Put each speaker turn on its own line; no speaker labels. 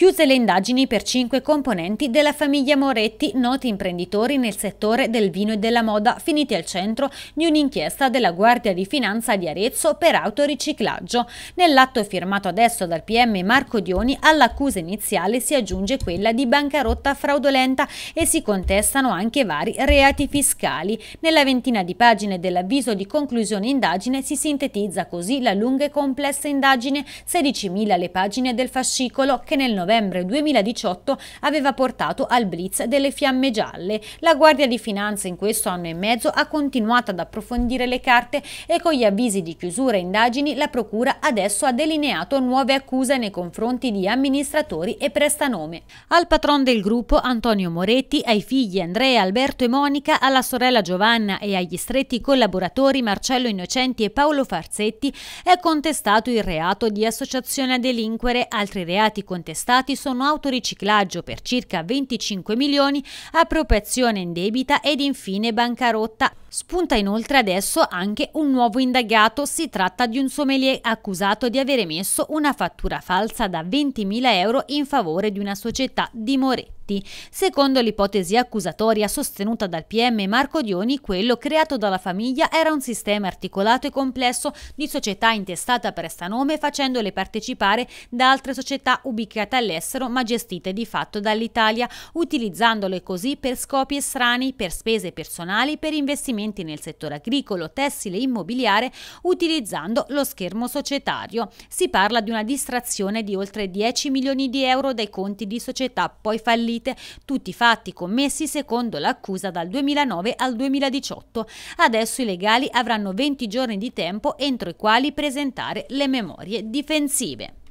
Chiuse le indagini per cinque componenti della famiglia Moretti, noti imprenditori nel settore del vino e della moda, finiti al centro di un'inchiesta della Guardia di Finanza di Arezzo per autoriciclaggio. Nell'atto firmato adesso dal PM Marco Dioni, all'accusa iniziale si aggiunge quella di bancarotta fraudolenta e si contestano anche vari reati fiscali. Nella ventina di pagine dell'avviso di conclusione indagine si sintetizza così la lunga e complessa indagine, 16.000 le pagine del fascicolo che nel 90 novembre 2018 aveva portato al blitz delle fiamme gialle. La Guardia di Finanza in questo anno e mezzo ha continuato ad approfondire le carte e con gli avvisi di chiusura e indagini la Procura adesso ha delineato nuove accuse nei confronti di amministratori e prestanome. Al patron del gruppo, Antonio Moretti, ai figli Andrea, Alberto e Monica, alla sorella Giovanna e agli stretti collaboratori Marcello Innocenti e Paolo Farzetti è contestato il reato di associazione a delinquere, altri reati contestati realizzati sono autoriciclaggio per circa 25 milioni, appropriazione in debita ed infine bancarotta. Spunta inoltre adesso anche un nuovo indagato, si tratta di un sommelier accusato di aver emesso una fattura falsa da 20.000 euro in favore di una società di Moretti fatti. Secondo l'ipotesi accusatoria sostenuta dal PM Marco Dioni, quello creato dalla famiglia era un sistema articolato e complesso di società intestata prestanome facendole partecipare da altre società ubicate all'estero ma gestite di fatto dall'Italia, utilizzandole così per scopi estranei, per spese personali, per investimenti nel settore agricolo, tessile e immobiliare, utilizzando lo schermo societario. Si parla di una distrazione di oltre 10 milioni di euro dai conti di società poi fallite eseguite tutti i fatti commessi secondo l'accusa dal 2009 al 2018. Adesso i legali avranno 20 giorni di tempo entro i quali presentare le memorie difensive.